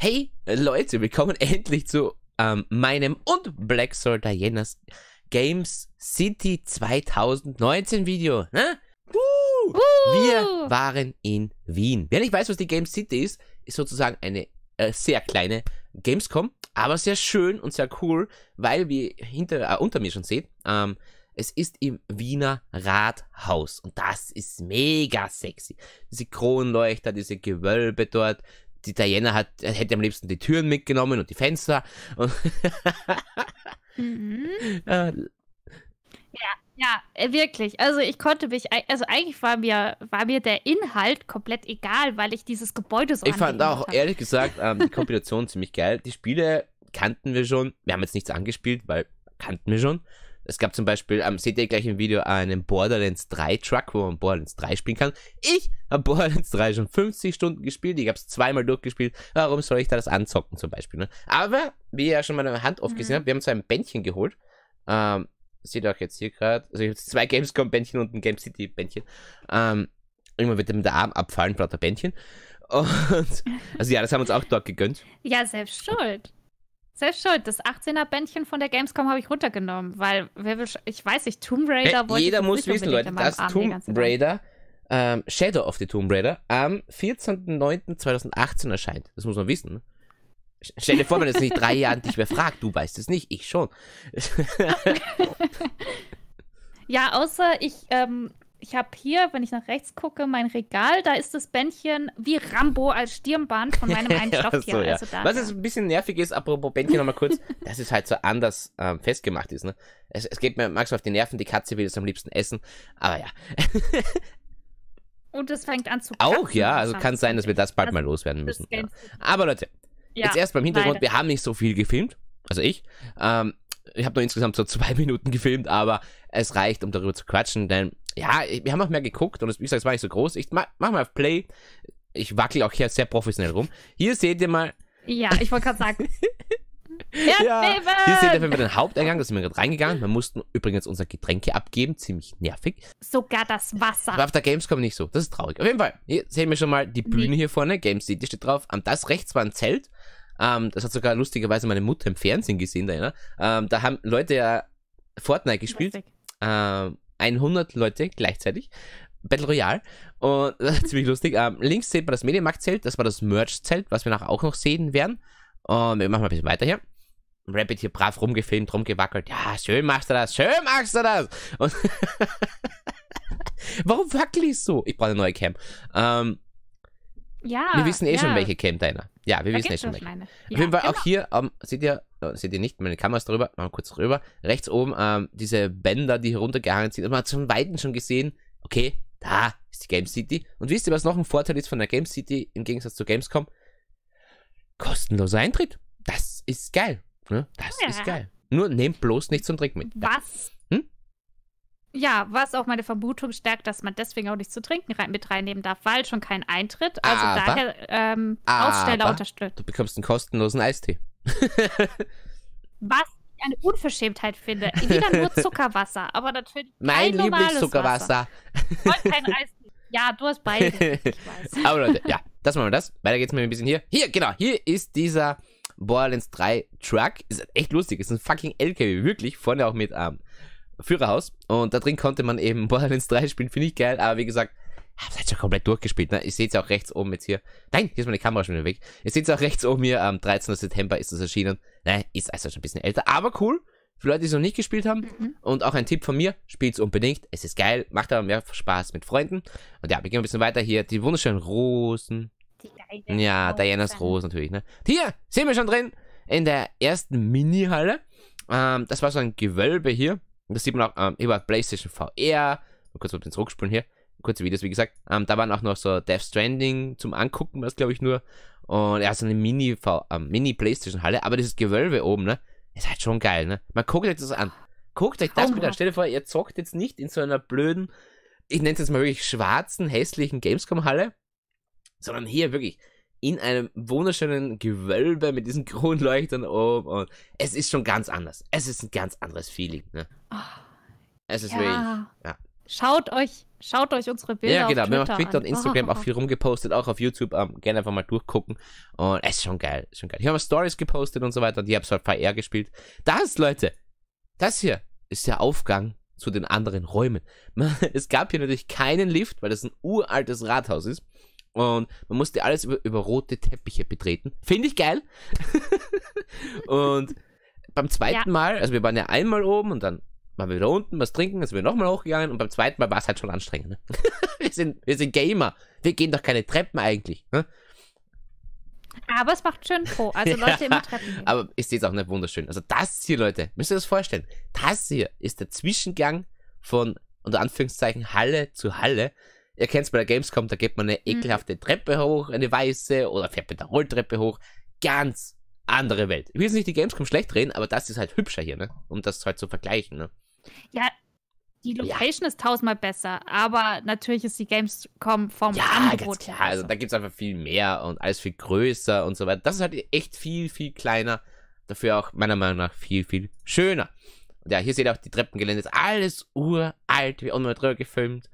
Hey Leute, willkommen endlich zu ähm, meinem und Black Soul Diana's Games City 2019 Video. Ne? Woo! Wir waren in Wien. Wer nicht weiß, was die Games City ist, ist sozusagen eine äh, sehr kleine Gamescom, aber sehr schön und sehr cool, weil wie hinter, äh, unter mir schon seht, ähm, es ist im Wiener Rathaus und das ist mega sexy. Diese Kronleuchter, diese Gewölbe dort, die Diana hat, äh, hätte am liebsten die Türen mitgenommen und die Fenster. Und mhm. Äh, ja, ja, äh, wirklich. Also ich konnte mich, also eigentlich war mir, war mir der Inhalt komplett egal, weil ich dieses Gebäude so Ich fand auch, habe. ehrlich gesagt, ähm, die Kombination ziemlich geil. Die Spiele kannten wir schon. Wir haben jetzt nichts angespielt, weil kannten wir schon. Es gab zum Beispiel, ähm, seht ihr gleich im Video, einen Borderlands 3 Truck, wo man Borderlands 3 spielen kann. Ich habe Borderlands 3 schon 50 Stunden gespielt, ich habe es zweimal durchgespielt. Warum soll ich da das anzocken zum Beispiel? Ne? Aber, wie ihr ja schon meine Hand oft gesehen mhm. habt, wir haben so ein Bändchen geholt. Ähm, seht ihr auch jetzt hier gerade. Also ich habe zwei Gamescom-Bändchen und ein Game City-Bändchen. Ähm, irgendwann wird dem der Arm abfallen, lauter Bändchen. Und, also ja, das haben wir uns auch dort gegönnt. Ja, selbst schuld. Selbst schuld, das 18er-Bändchen von der Gamescom habe ich runtergenommen, weil wer will, ich weiß nicht, Tomb Raider äh, wollte Jeder muss wissen, Leute, dass Tomb Raider, ähm, Shadow of the Tomb Raider, am 14.09.2018 erscheint. Das muss man wissen. Stell dir vor, wenn es nicht drei Jahren dich mehr fragt, du weißt es nicht, ich schon. ja, außer ich ähm, ich habe hier, wenn ich nach rechts gucke, mein Regal, da ist das Bändchen wie Rambo als Stirnband von meinem einen Stofftier. so, ja. also Was jetzt ein bisschen nervig ist, apropos Bändchen nochmal kurz, dass es halt so anders ähm, festgemacht ist. Ne? Es, es geht mir manchmal auf die Nerven, die Katze will es am liebsten essen, aber ja. Und es fängt an zu kratzen. Auch ja, also kann es sein, dass wir das bald das mal loswerden müssen. Ja. Aber Leute, ja, jetzt erst beim Hintergrund, wir haben nicht so viel gefilmt, also ich. Ähm, ich habe nur insgesamt so zwei Minuten gefilmt, aber es reicht, um darüber zu quatschen, denn ja, wir haben auch mehr geguckt und wie gesagt, es war nicht so groß. Ich mach, mach mal auf Play. Ich wackel auch hier sehr professionell rum. Hier seht ihr mal. Ja, ich wollte gerade sagen. ja, hier seht ihr, wenn wir den Haupteingang, da sind wir gerade reingegangen. Wir mussten übrigens unser Getränke abgeben, ziemlich nervig. Sogar das Wasser. War auf der Gamescom nicht so, das ist traurig. Auf jeden Fall, hier sehen wir schon mal die Bühne hier vorne, Games City steht drauf. Am ähm, das rechts war ein Zelt. Ähm, das hat sogar lustigerweise meine Mutter im Fernsehen gesehen, da, ähm, da haben Leute ja Fortnite gespielt. Ähm, 100 Leute gleichzeitig. Battle Royale. Und das ist ziemlich lustig. Ähm, links sieht man das Medienmarkt-Zelt. Das war das Merch-Zelt, was wir nachher auch noch sehen werden. Und wir machen mal ein bisschen weiter hier. Rabbit hier brav rumgefilmt, rumgewackelt. Ja, schön machst du das, schön machst du das. Und Warum wackel ich so? Ich brauche eine neue Cam. Ähm, ja. Wir wissen eh ja. schon, welche Cam deiner. Ja, wir da wissen eh schon welche. Auf jeden Fall auch genau. hier, um, ähm, seht ihr, seht ihr nicht, meine Kamera ist drüber, machen wir kurz drüber. Rechts oben ähm, diese Bänder, die hier runtergehangen sind. Und man hat zum Weiten schon gesehen, okay, da ist die Game City. Und wisst ihr, was noch ein Vorteil ist von der Game City im Gegensatz zu Gamescom? Kostenloser Eintritt. Das ist geil. Ne? Das ja. ist geil. Nur nehmt bloß nichts zum Trinken mit. Was? Hm? Ja, was auch meine Vermutung stärkt, dass man deswegen auch nichts zu trinken rein, mit reinnehmen darf, weil schon kein Eintritt. Also aber, daher ähm, Aussteller unterstützt. Du bekommst einen kostenlosen Eistee. Was ich eine Unverschämtheit finde. Ich will dann nur Zuckerwasser, aber natürlich mein kein normales Zuckerwasser. Wasser. Und kein Reis. Ja, du hast beide. aber Leute, ja, das machen wir das. Weiter geht's mit ein bisschen hier. Hier, genau, hier ist dieser Borderlands 3 Truck. Ist halt echt lustig. Ist ein fucking LKW, wirklich. Vorne auch mit ähm, Führerhaus. Und da drin konnte man eben Borderlands 3 spielen. Finde ich geil. Aber wie gesagt, Hab's ah, halt schon komplett durchgespielt, ne? Ich sehe es auch rechts oben jetzt hier. Nein, hier ist meine Kamera schon wieder weg. Ihr seht es auch rechts oben hier, am 13. September ist es erschienen. Ne, ist also schon ein bisschen älter, aber cool. Für Leute, die es noch nicht gespielt haben. Mhm. Und auch ein Tipp von mir, spielt's unbedingt. Es ist geil, macht aber mehr Spaß mit Freunden. Und ja, wir gehen ein bisschen weiter hier. Die wunderschönen Rosen. Die ja, Rosen. Dianas Rosen natürlich, ne? Hier, sind wir schon drin, in der ersten Mini-Halle. Ähm, das war so ein Gewölbe hier. Das sieht man auch ähm, über PlayStation VR. Mal kurz mal den zurückspulen hier kurze Videos, wie gesagt. Ähm, da waren auch noch so Death Stranding zum Angucken, was glaube ich nur. Und er hat so eine Mini-Playstation-Halle, ähm, aber dieses Gewölbe oben, ne? Ist halt schon geil, ne? Man guckt euch das an. Guckt euch das bitte an. Stell dir vor, ihr zockt jetzt nicht in so einer blöden, ich nenne es jetzt mal wirklich schwarzen, hässlichen Gamescom-Halle, sondern hier wirklich in einem wunderschönen Gewölbe mit diesen Kronleuchtern oben. Und es ist schon ganz anders. Es ist ein ganz anderes Feeling, ne? Oh, es ist ja. wirklich. Ja. Schaut euch, schaut euch unsere Bilder an. Ja, genau. Auf wir haben auf Twitter an. und Instagram oh. auch viel rumgepostet, auch auf YouTube. Ähm, gerne einfach mal durchgucken. Und es ist schon geil. Ist schon geil. Ich habe Stories gepostet und so weiter. Und ich habe es halt VR gespielt. Das, Leute, das hier ist der Aufgang zu den anderen Räumen. Es gab hier natürlich keinen Lift, weil das ein uraltes Rathaus ist. Und man musste alles über, über rote Teppiche betreten. Finde ich geil. und beim zweiten ja. Mal, also wir waren ja einmal oben und dann waren wir wieder unten, was trinken, dann sind wir nochmal hochgegangen und beim zweiten Mal war es halt schon anstrengend. Ne? wir, sind, wir sind Gamer. Wir gehen doch keine Treppen eigentlich. Ne? Aber es macht schön froh. Also Leute ja, immer Treppen. Gehen. Aber ich sehe es auch nicht wunderschön. Also das hier, Leute, müsst ihr das vorstellen. Das hier ist der Zwischengang von, unter Anführungszeichen, Halle zu Halle. Ihr kennt es bei der Gamescom, da geht man eine mhm. ekelhafte mhm. Treppe hoch, eine weiße, oder fährt mit der Rolltreppe hoch. Ganz andere Welt. Ich will jetzt nicht die Gamescom schlecht drehen, aber das ist halt hübscher hier, ne? Um das halt zu vergleichen, ne? Ja, die Location ja. ist tausendmal besser, aber natürlich ist die Gamescom vom ja, Angebot ganz klar. Also da gibt es einfach viel mehr und alles viel größer und so weiter. Das ist halt echt viel, viel kleiner. Dafür auch meiner Meinung nach viel, viel schöner. Und ja, hier seht ihr auch die Treppengelände. Ist alles uralt, wie auch mal drüber gefilmt.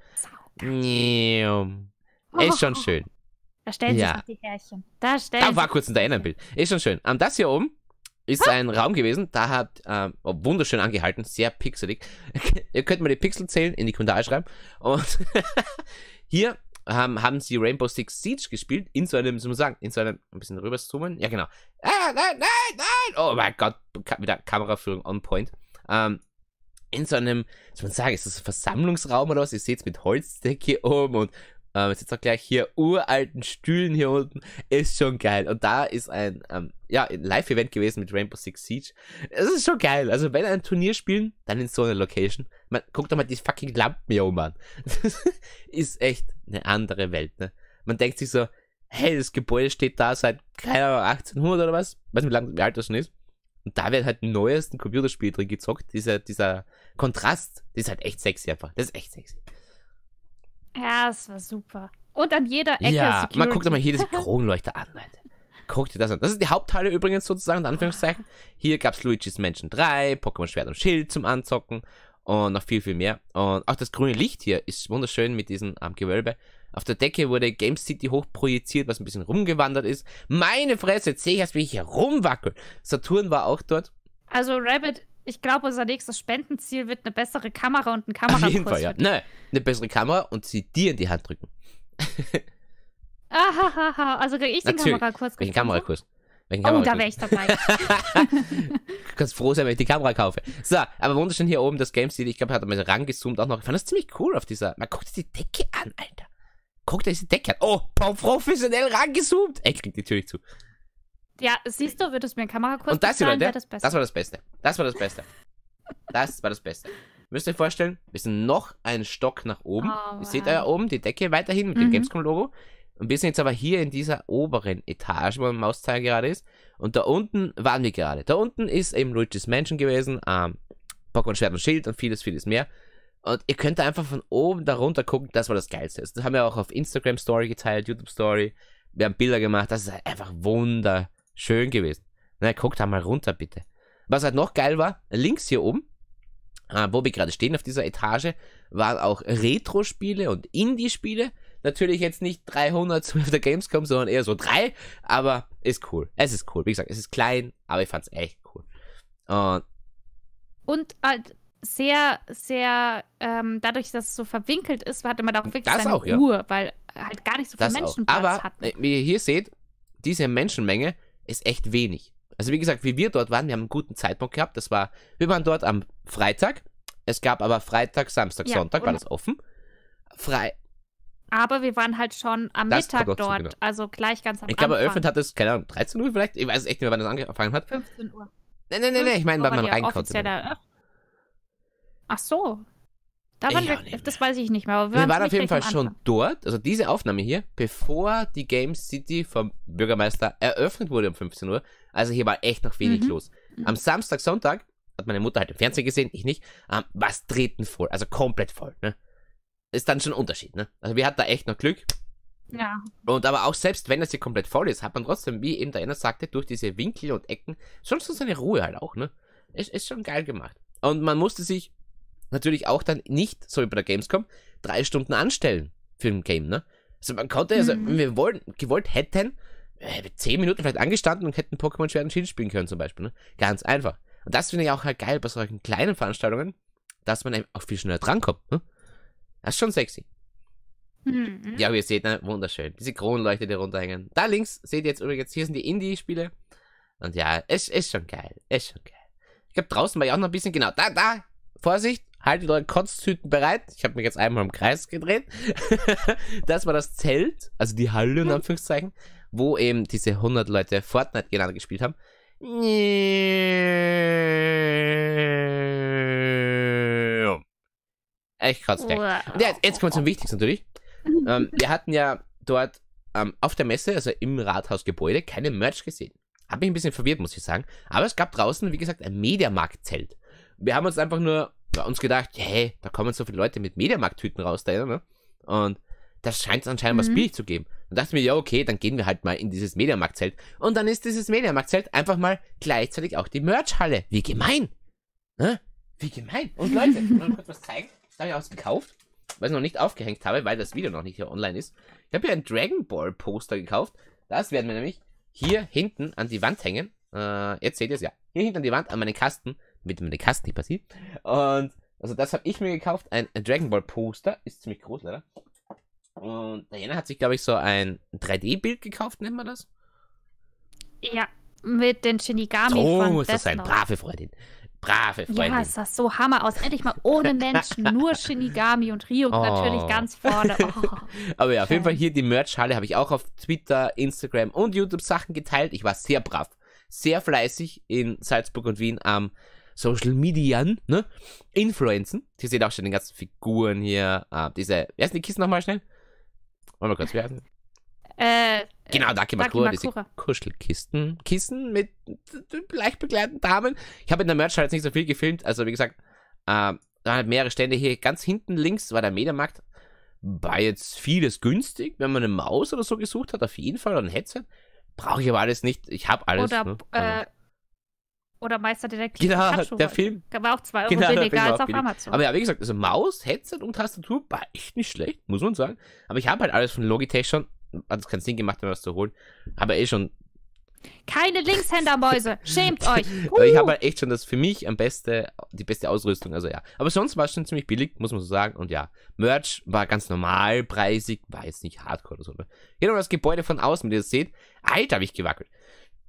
Yeah. Oh. Ist schon schön. Da stellen ja. sich die Härchen. Da, stellen da war kurz ein Diana-Bild. Ist schon schön. Und ähm, das hier oben ist ein Raum gewesen, da hat ähm, wunderschön angehalten, sehr pixelig. Ihr könnt mal die Pixel zählen, in die Kommentare schreiben. Und hier ähm, haben sie Rainbow Six Siege gespielt, in so einem, muss man sagen, in so einem, ein bisschen rüber zoomen. Ja, genau. Ah, nein, nein, nein! Oh mein Gott, mit der Kameraführung on point. Ähm, in so einem, soll man sagen, ist das ein Versammlungsraum oder was? Ihr seht es mit Holzdecke oben und ähm, jetzt auch gleich hier uralten Stühlen hier unten. Ist schon geil. Und da ist ein, ähm, ja, ein Live-Event gewesen mit Rainbow Six Siege. Es ist schon geil. Also, wenn ein Turnier spielen, dann in so einer Location. Man, guck doch mal die fucking Lampen hier oben an. ist echt eine andere Welt, ne? Man denkt sich so, hey, das Gebäude steht da seit, keine Ahnung, 1800 oder was? Weiß nicht, wie lange wie alt das schon ist. Und da wird halt ein neuesten Computerspiel drin gezockt. Dieser, dieser Kontrast, das ist halt echt sexy einfach. Das ist echt sexy. Ja, es war super. Und an jeder Ecke. Ja, Security. man guckt immer hier diese Kronleuchter an, Leute. Guck dir das an. Das sind die Hauptteile übrigens sozusagen, in Anführungszeichen. Hier gab es Luigi's Mansion 3, Pokémon Schwert und Schild zum Anzocken und noch viel, viel mehr. Und auch das grüne Licht hier ist wunderschön mit diesem ähm, Gewölbe. Auf der Decke wurde Game City hochprojiziert, was ein bisschen rumgewandert ist. Meine Fresse, jetzt sehe ich erst, wie ich hier rumwackel. Saturn war auch dort. Also Rabbit ich glaube, unser nächstes Spendenziel wird eine bessere Kamera und ein Kamerakurs. Auf jeden Fall, ja. Nein, eine bessere Kamera und sie dir in die Hand drücken. Ahaha, also krieg ich den Kamerakurs. Welchen Kamerakurs? Welchen Kamerakurs? Oh, da wäre ich dabei. du kannst froh sein, wenn ich die Kamera kaufe. So, aber wunderschön hier oben das Game Stil. Ich glaube, er hat mal rangezoomt auch noch. Ich fand das ziemlich cool auf dieser. Man guckt die Decke an, Alter. Guckt euch die Decke an. Oh, professionell rangezoomt. Ey, kriegt natürlich zu. Ja, siehst du, würdest du mir Kamera kurz Und das, bezahlen, Leute, das, das, war das Beste. Das war das Beste. das war das Beste. Müsst ihr euch vorstellen, wir sind noch einen Stock nach oben. Oh, ihr seht da oben die Decke weiterhin mit mhm. dem Gamescom-Logo. Und wir sind jetzt aber hier in dieser oberen Etage, wo mein Mausteil gerade ist. Und da unten waren wir gerade. Da unten ist eben Luigi's Mansion gewesen, ähm, Pokémon Schwert und Schild und vieles, vieles mehr. Und ihr könnt da einfach von oben da runter gucken, das war das Geilste. Das haben wir auch auf Instagram Story geteilt, YouTube Story. Wir haben Bilder gemacht, das ist einfach wunder Schön gewesen. Na, guckt da mal runter, bitte. Was halt noch geil war, links hier oben, äh, wo wir gerade stehen auf dieser Etage, waren auch Retro-Spiele und Indie-Spiele. Natürlich jetzt nicht 300 zu der Gamescom, sondern eher so drei, aber ist cool. Es ist cool. Wie gesagt, es ist klein, aber ich fand's echt cool. Und, und halt sehr, sehr, ähm, dadurch, dass es so verwinkelt ist, hatte man da auch wirklich das seine auch, Ruhe, ja. weil halt gar nicht so viele das Menschen Platz Aber äh, wie ihr hier seht, diese Menschenmenge ist echt wenig. Also wie gesagt, wie wir dort waren, wir haben einen guten Zeitpunkt gehabt. Das war, wir waren dort am Freitag. Es gab aber Freitag, Samstag, ja, Sonntag, war das offen. Frei. Aber wir waren halt schon am das Mittag dort, dort genau. also gleich ganz am ich Anfang. Ich glaube, eröffnet hat es, keine Ahnung, 13 Uhr vielleicht? Ich weiß echt nicht mehr, wann das angefangen hat. 15 Uhr. Nein, nein, nein, nee, ich meine, wann man rein konnte. Genau. Ach so, da waren wir, das weiß ich nicht mehr. Aber wir, wir waren auf jeden Fall schon dort, also diese Aufnahme hier, bevor die Game City vom Bürgermeister eröffnet wurde um 15 Uhr. Also hier war echt noch wenig mhm. los. Mhm. Am Samstag, Sonntag hat meine Mutter halt im Fernsehen gesehen, ich nicht, ähm, war es treten voll, also komplett voll. Ne? Ist dann schon ein Unterschied. Ne? Also wir hatten da echt noch Glück. Ja. Und aber auch selbst wenn das hier komplett voll ist, hat man trotzdem, wie eben der Ender sagte, durch diese Winkel und Ecken schon so seine Ruhe halt auch. Ne? Ist, ist schon geil gemacht. Und man musste sich natürlich auch dann nicht, so wie bei der Gamescom, drei Stunden anstellen für ein Game, ne? Also man konnte, also mhm. wir wollen, gewollt hätten, äh, zehn Minuten vielleicht angestanden und hätten Pokémon Schwert und Schild spielen können zum Beispiel, ne? Ganz einfach. Und das finde ich auch halt geil bei solchen kleinen Veranstaltungen, dass man auch viel schneller drankommt, ne? Das ist schon sexy. Mhm. Ja, wie ihr seht, ne? wunderschön. Diese Kronleuchter, die runterhängen. Da links seht ihr jetzt übrigens, hier sind die Indie-Spiele. Und ja, ist, ist schon geil. Ist schon geil. Ich glaube, draußen war ja auch noch ein bisschen, genau, da, da, Vorsicht, haltet eure Kotztüten bereit. Ich habe mich jetzt einmal im Kreis gedreht. das war das Zelt, also die Halle in mhm. Anführungszeichen, wo eben diese 100 Leute Fortnite gerade gespielt haben. Echt krass. Ja, jetzt kommen wir zum Wichtigsten natürlich. Ähm, wir hatten ja dort ähm, auf der Messe, also im Rathausgebäude, keine Merch gesehen. Hab mich ein bisschen verwirrt, muss ich sagen. Aber es gab draußen, wie gesagt, ein Mediamarkt-Zelt. Wir haben uns einfach nur bei uns gedacht, hey, da kommen so viele Leute mit Mediamarkt-Tüten raus, da, ne? Und das scheint es anscheinend mhm. was billig zu geben. Und dachte mir, ja, okay, dann gehen wir halt mal in dieses Mediamarkt-Zelt. Und dann ist dieses Mediamarkt-Zelt einfach mal gleichzeitig auch die Merch-Halle. Wie gemein! Ne? Wie gemein! Und Leute, ich will kurz was zeigen. Das habe ich auch gekauft, weil ich noch nicht aufgehängt habe, weil das Video noch nicht hier online ist. Ich habe hier ein Dragon Ball Poster gekauft. Das werden wir nämlich hier hinten an die Wand hängen. Äh, jetzt seht ihr es ja. Hier hinten an die Wand, an meinen Kasten mit dem Kasten nicht passiert. Und also das habe ich mir gekauft. Ein Dragon Ball Poster. Ist ziemlich groß, leider. Und Diana hat sich, glaube ich, so ein 3D-Bild gekauft, nennt man das? Ja, mit den Shinigami. Oh, von ist das ein brave Freundin. Brave Freundin. Ja, ist das so Hammer aus. Endlich mal ohne Menschen, nur Shinigami und Ryuk oh. natürlich ganz vorne. Oh. Aber ja, auf Schön. jeden Fall hier die Merch-Halle habe ich auch auf Twitter, Instagram und YouTube Sachen geteilt. Ich war sehr brav, sehr fleißig in Salzburg und Wien am Social Media, ne? Influencen. Hier seht ihr auch schon den ganzen Figuren hier. Ah, diese. Wer ist die Kissen nochmal schnell? Wollen wir kurz werden? Äh. Genau, Dakimakura, diese Kuschelkisten. Kissen mit leicht begleitenden Damen. Ich habe in der Merch halt nicht so viel gefilmt. Also, wie gesagt, äh, da hat mehrere Stände hier. Ganz hinten links war der Mediamarkt. War jetzt vieles günstig, wenn man eine Maus oder so gesucht hat, auf jeden Fall, oder ein Headset. Brauche ich aber alles nicht. Ich habe alles. Oder ne? äh, oder Meisterdetektiv genau, Pikachu. der Film. War auch zwei Euro genau, genau, als auf billig. Amazon. Aber ja, wie gesagt, also Maus, Headset und Tastatur war echt nicht schlecht, muss man sagen. Aber ich habe halt alles von Logitech schon, also hat es keinen Sinn gemacht, mir was zu holen, aber eh schon... Keine Linkshändermäuse, schämt euch! Uh. ich habe halt echt schon das für mich am beste, die beste Ausrüstung, also ja. Aber sonst war es schon ziemlich billig, muss man so sagen. Und ja, Merch war ganz normal preisig, war jetzt nicht hardcore oder so. Ne? Hier nochmal das Gebäude von außen, wie ihr das seht. Alter, habe ich gewackelt.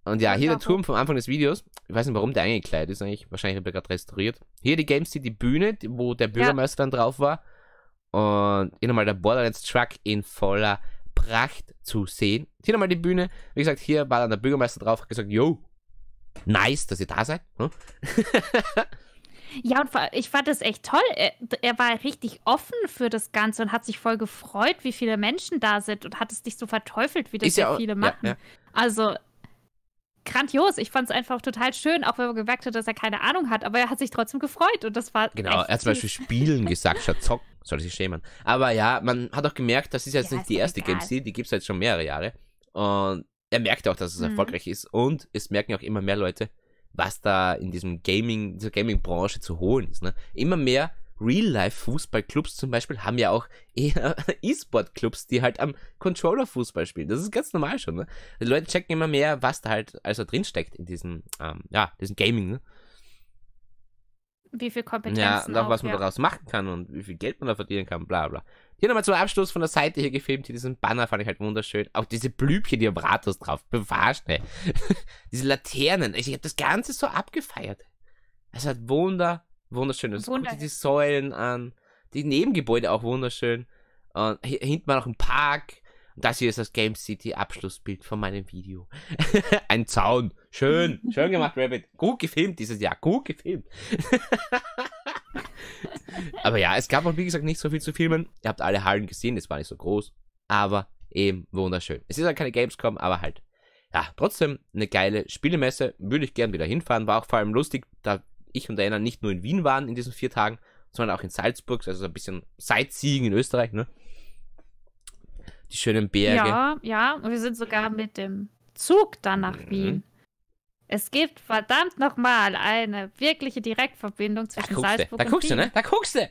Und ja, hier der Turm vom Anfang des Videos. Ich weiß nicht, warum der eingekleidet ist eigentlich. Wahrscheinlich wird er gerade restauriert. Hier die Games, die Bühne, wo der Bürgermeister ja. dann drauf war. Und hier nochmal der Borderlands Truck in voller Pracht zu sehen. Hier nochmal die Bühne. Wie gesagt, hier war dann der Bürgermeister drauf, hat gesagt, yo, nice, dass ihr da seid. Hm? ja, und ich fand das echt toll. Er, er, war richtig offen für das Ganze und hat sich voll gefreut, wie viele Menschen da sind und hat es nicht so verteufelt, wie das ja viele machen. Ja, ja. Also, grandios. Ich fand es einfach total schön, auch wenn man gemerkt hat, dass er keine Ahnung hat, aber er hat sich trotzdem gefreut und das war. Genau, er hat zum Beispiel Spielen gesagt, statt zocken. Sollte sich schämen. Aber ja, man hat auch gemerkt, das ist jetzt ja, nicht ist die erste Game C, die gibt es jetzt schon mehrere Jahre. Und er merkt auch, dass es mhm. erfolgreich ist und es merken auch immer mehr Leute, was da in diesem Gaming, dieser Gaming-Branche zu holen ist. Ne? Immer mehr Real-Life-Fußballclubs zum Beispiel haben ja auch eher E-Sport-Clubs, die halt am Controller Fußball spielen. Das ist ganz normal schon. Ne? Die Leute checken immer mehr, was da halt also drinsteckt in diesem, ähm, ja, diesem Gaming. Ne? Wie viel Kompetenz. Ja, und auch, auch was man ja. daraus machen kann und wie viel Geld man da verdienen kann, bla bla. Hier nochmal zum Abschluss von der Seite hier gefilmt. Hier diesen Banner fand ich halt wunderschön. Auch diese Blübchen hier am Rathaus drauf. Bewarscht, ey. diese Laternen. Ich, ich habe das Ganze so abgefeiert. Es hat wunder, wunderschön ist. Wunderschön. die Säulen an, die Nebengebäude auch wunderschön. Und äh, hier, hinten war noch ein Park. Das hier ist das Game City Abschlussbild von meinem Video. ein Zaun. Schön. Schön gemacht, Rabbit. Gut gefilmt dieses Jahr. Gut gefilmt. Aber ja, es gab auch, wie gesagt, nicht so viel zu filmen. Ihr habt alle Hallen gesehen. Es war nicht so groß. Aber eben wunderschön. Es ist ja halt keine Gamescom, aber halt. Ja, trotzdem eine geile Spielemesse. Würde ich gern wieder hinfahren. War auch vor allem lustig. Da ich und Diana nicht nur in Wien waren in diesen vier Tagen, sondern auch in Salzburg, also so ein bisschen Sightseeing in Österreich, ne? Die schönen Berge. Ja, ja, und wir sind sogar mit dem Zug dann nach mhm. Wien. Es gibt verdammt nochmal eine wirkliche Direktverbindung zwischen da Salzburg da und guckst Du, ne? Da guckst du,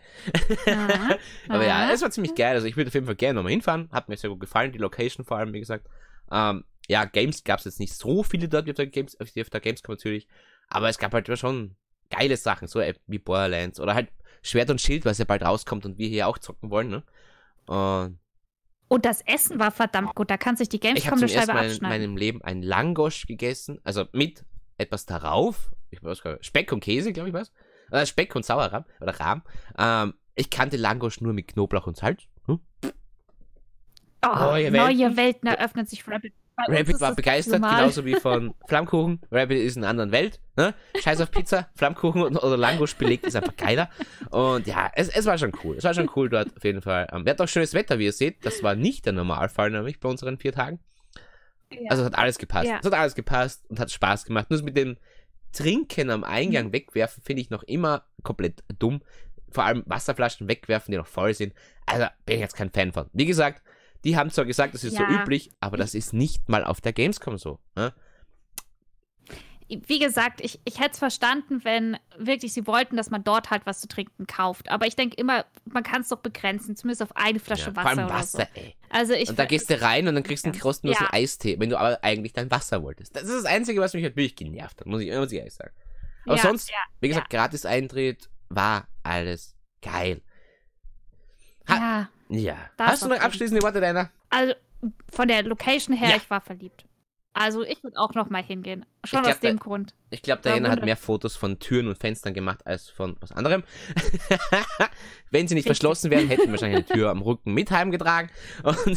Aha, Aber ja, es war ziemlich geil. Also ich würde auf jeden Fall gerne nochmal hinfahren. Hat mir sehr gut gefallen, die Location vor allem, wie gesagt. Ähm, ja, Games gab es jetzt nicht so viele dort, wie auf der, Games, auf der Gamescom natürlich. Aber es gab halt schon geile Sachen, so äh, wie Borderlands oder halt Schwert und Schild, was ja bald rauskommt und wir hier auch zocken wollen. Ne? Und, und oh, das Essen war verdammt gut, da kann sich die Gamescom eine Scheibe abschneiden. Ich habe in meinem Leben ein Langosch gegessen, also mit etwas darauf, ich weiß gar nicht, Speck und Käse, glaube ich, was? Äh, Speck und Sauerrahm oder Rahm. Ähm, ich kannte Langosch nur mit Knoblauch und Salz. Hm? Oh, neue Welten, neue Welten eröffnen sich Rabbit Rabbit war begeistert, normal. genauso wie von Flammkuchen. Rabbit ist in einer anderen Welt. Ne? Scheiß auf Pizza, Flammkuchen oder Langosch belegt ist einfach geiler. Und ja, es, es war schon cool. Es war schon cool dort auf jeden Fall. Ähm, Wir hatten auch schönes Wetter, wie ihr seht. Das war nicht der Normalfall, nämlich bei unseren vier Tagen. Ja. Also hat alles gepasst. Ja. Es hat alles gepasst und hat Spaß gemacht. Nur mit dem Trinken am Eingang mhm. wegwerfen finde ich noch immer komplett dumm. Vor allem Wasserflaschen wegwerfen, die noch voll sind. Also bin ich jetzt kein Fan von. Wie gesagt, die haben zwar gesagt, das ist ja. so üblich, aber das ist nicht mal auf der Gamescom so. Ne? Wie gesagt, ich, ich hätte es verstanden, wenn wirklich sie wollten, dass man dort halt was zu trinken kauft. Aber ich denke immer, man kann es doch begrenzen, zumindest auf eine Flasche ja, Wasser. Vor allem Wasser, so. ey. Also ich und da gehst du rein und dann kriegst du einen kostenlosen ja. Eistee, wenn du aber eigentlich dein Wasser wolltest. Das ist das Einzige, was mich halt wirklich genervt hat, muss ich, muss ich ehrlich sagen. Aber ja, sonst, wie gesagt, gratis Eintritt war alles geil. Ha, ja. Ja. Da Hast du noch abschließende Worte, Deiner? Also, von der Location her, ja. ich war verliebt. Also, ich würde auch noch mal hingehen. Schon glaub, aus dem da, Grund. Ich glaube, Diana hat mehr Fotos von Türen und Fenstern gemacht als von was anderem. Wenn sie nicht verschlossen wären, hätten wir wahrscheinlich eine Tür am Rücken mit heimgetragen.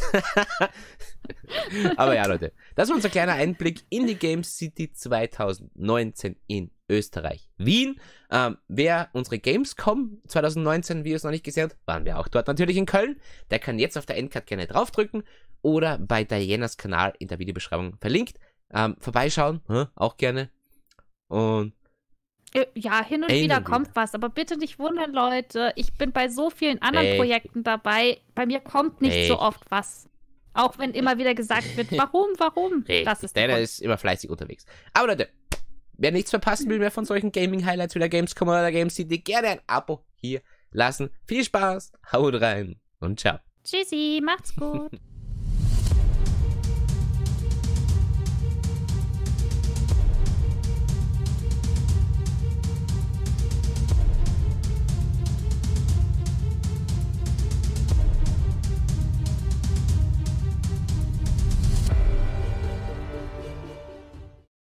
Aber ja, Leute, das war unser kleiner Einblick in die Game City 2019 in Österreich, Wien. Ähm, wer unsere Gamescom 2019 Videos noch nicht gesehen hat, waren wir auch dort natürlich in Köln. Der kann jetzt auf der Endcard gerne draufdrücken oder bei Dianas Kanal in der Videobeschreibung verlinkt. Ähm, vorbeischauen, hm, auch gerne. Und äh, ja, hin und wieder kommt wieder. was, aber bitte nicht wundern, Leute. Ich bin bei so vielen anderen Ey. Projekten dabei. Bei mir kommt nicht Ey. so oft was. Auch wenn immer wieder gesagt wird, warum, warum. Ey. Das ist Deiner ist immer fleißig unterwegs. Aber Leute, Wer nichts verpassen will mehr von solchen Gaming-Highlights wie der Gamescom oder der Games-CD, gerne ein Abo hier lassen. Viel Spaß, haut rein und ciao. Tschüssi, macht's gut.